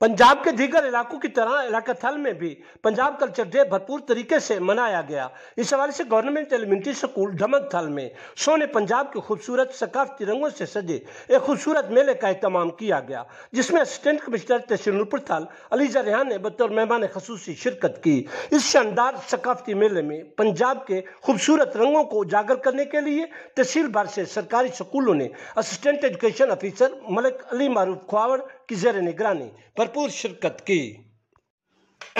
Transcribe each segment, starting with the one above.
पंजाब के दीगर इलाकों की तरह इलाका थल में भी पंजाब कल्चर डे भरपूर तरीके से मनाया गया इस हवाले से गवर्नमेंट एलिमेंट्री स्कूल ढमक थल में सोने पंजाब के खूबसूरत सकाफती रंगों से सजे एक खूबसूरत मेले का अहतमाम किया गया जिसमें असिस्टेंट कमिश्नर तहसीलपुर थल अलीजा रेहान ने बतौर मेहमान खसूस शिरकत की इस शानदार सकाफती मेले में पंजाब के खूबसूरत रंगों को उजागर करने के लिए तहसील भर से सरकारी स्कूलों ने assistant education officer Malik Ali Maroof Khawar की ज़र निगरानी भरपूर शिरकत की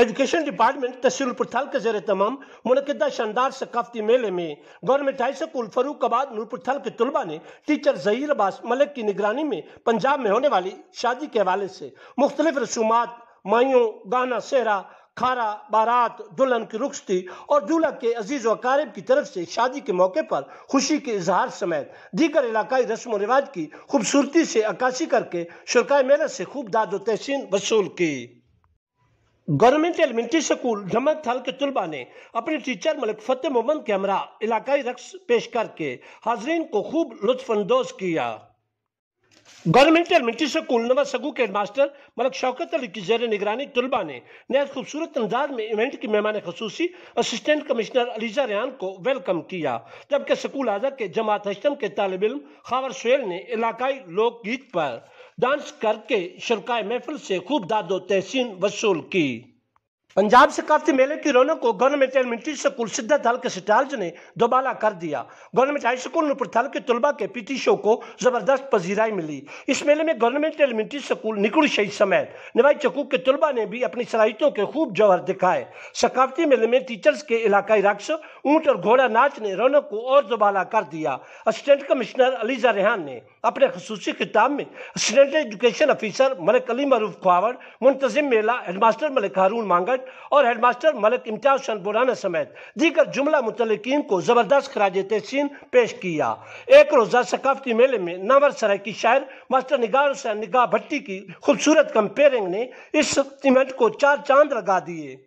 एजुकेशन डिपार्टमेंट तहसील पुरथल के जर तमाम मुनदा शानदार सकाफती मेले में government high school Farrukhabad Noor Purthal के तलबा ने टीचर जहीर अब्बास मलिक की निगरानी में पंजाब में होने वाली शादी के हवाले से मुख्तलिफ रसूमात माइयों गाना सेहरा खारा बारात दुल्हन की रुखती और दूल्हा के अजीज व अकारब की तरफ से शादी के मौके पर खुशी के इजहार समेत दीगर इलाकई रस्म रिवाज की खूबसूरती से अक्काशी करके शुरा मेला से खूब दाद तहसीन वसूल की गवर्नमेंट एलिमेंट्री स्कूल धमक थल के तुलबा ने अपने टीचर मलिक फतेह मोहम्मद के हमरा इलाकाई रक्स पेश करके हाजरीन को खूब लुत्फानंदोज किया गवर्नमेंट एलिमेंट्री स्कूल नवा सगू के हेडमास्टर मलक शौकत अली की जैर निगरानी तुलबा ने नहायत खूबसूरत अंदाज में इवेंट की मेहमान खसूसी असिस्टेंट कमिश्नर अलीजा रेहान को वेलकम किया जबकि स्कूल आजा के जमात हशम के तालब इम खावर सुल ने इलाकई लोकगीत पर डांस करके शरकाय महफिल से खूब दादो तहसीन वसूल की पंजाब से मेले की रौनक को गवर्नमेंट एलिमेंट्री स्कूल सिद्धा थल के सिटार्ज ने दोबाला कर दिया गवर्नमेंट हाई स्कूल नूपुर थल के तुलबा के पीटी शो को जबरदस्त पजीराई मिली इस मेले में गवर्नमेंट एलिमेंट्री स्कूल निकुड़ शहीद समेत निवाई चकूक के तुलबा ने भी अपनी सलाहितों के खूब जौहर दिखाए सकाफती मेले में टीचर्स के इलाकाई रक्स ऊँट और घोड़ा नाच ने रौनक को और दोबाला कर दिया असिस्टेंट कमिश्नर अलीजा रेहान ने अपने खसूसी खिताब में assistant education officer Malik Ali Maroof Khawar मुंतजिम मेला हेडमास्टर मलिक हारून मांगट और हेडमास्टर मलिक इम्तियाज शन बुराना समेत दीगर जुमला मुतलकिन को ज़बरदस्त खराज तहसीन पेश किया एक रोज़ा सकाफती मेले में नवर सराय की शायर मास्टर निगार हुसैन निगाह भट्टी की खूबसूरत कंपेयरिंग ने इस इवेंट को चार चांद लगा दिए